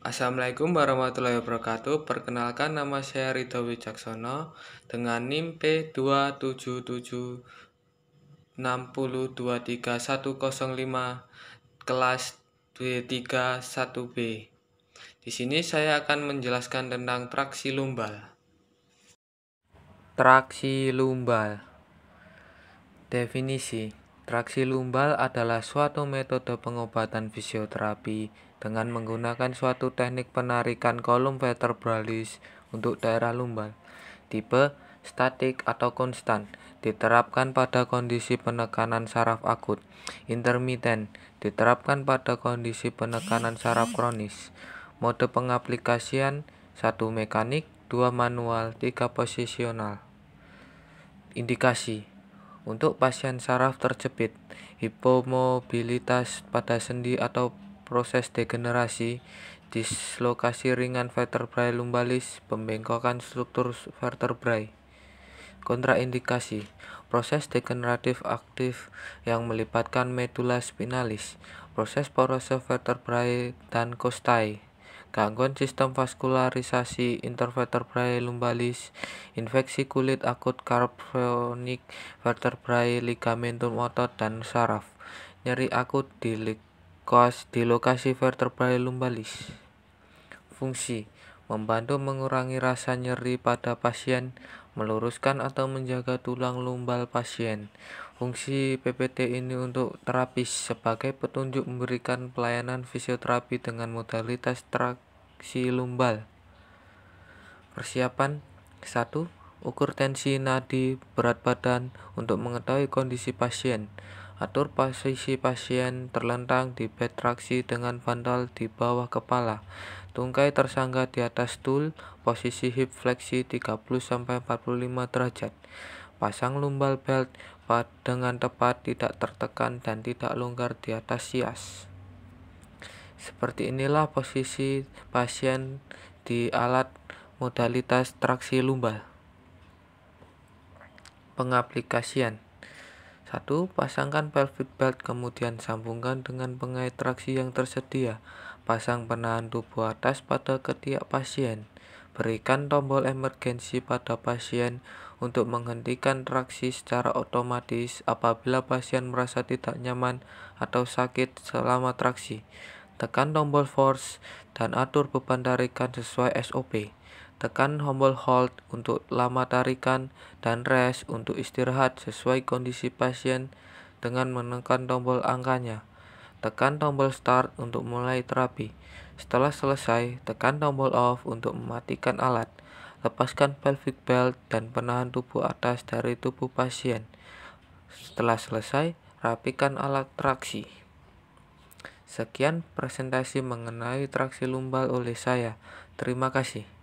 Assalamualaikum warahmatullahi wabarakatuh. Perkenalkan nama saya Rito Wicaksono dengan NIM p kelas D31B. Di sini saya akan menjelaskan tentang traksi lumbal. Traksi lumbal. Definisi Traksi lumbal adalah suatu metode pengobatan fisioterapi dengan menggunakan suatu teknik penarikan kolom vertebralis untuk daerah lumbal. Tipe statik atau konstan diterapkan pada kondisi penekanan saraf akut. Intermiten diterapkan pada kondisi penekanan saraf kronis. Mode pengaplikasian satu mekanik, dua manual, tiga posisional. Indikasi untuk pasien saraf terjepit, hipomobilitas pada sendi atau proses degenerasi, dislokasi ringan vertebrae lumbalis, pembengkokan struktur vertebrae. Kontraindikasi proses degeneratif aktif yang melibatkan medula spinalis, proses porose vertebrae dan costae gangguan sistem vaskularisasi intervertebrae lumbalis, infeksi kulit akut karbonik vertebrae, ligamentum otot, dan saraf, nyeri akut di, likos, di lokasi vertebrae lumbalis. Fungsi membantu mengurangi rasa nyeri pada pasien, meluruskan atau menjaga tulang lumbal pasien, Fungsi PPT ini untuk terapis sebagai petunjuk memberikan pelayanan fisioterapi dengan modalitas traksi lumbal. Persiapan 1. Ukur tensi nadi berat badan untuk mengetahui kondisi pasien. Atur posisi pasien terlentang di bed traksi dengan bantal di bawah kepala. Tungkai tersangga di atas stool, posisi hip fleksi 30-45 derajat. Pasang lumbal belt dengan tepat, tidak tertekan, dan tidak longgar di atas sias. Seperti inilah posisi pasien di alat modalitas traksi lumbal. Pengaplikasian 1. Pasangkan pelvic belt kemudian sambungkan dengan pengait traksi yang tersedia. Pasang penahan tubuh atas pada ketiak pasien. Berikan tombol emergensi pada pasien untuk menghentikan traksi secara otomatis apabila pasien merasa tidak nyaman atau sakit selama traksi. Tekan tombol force dan atur beban tarikan sesuai SOP. Tekan tombol hold untuk lama tarikan dan rest untuk istirahat sesuai kondisi pasien dengan menekan tombol angkanya. Tekan tombol start untuk mulai terapi. Setelah selesai, tekan tombol off untuk mematikan alat. Lepaskan pelvic belt dan penahan tubuh atas dari tubuh pasien. Setelah selesai, rapikan alat traksi. Sekian presentasi mengenai traksi lumbal oleh saya. Terima kasih.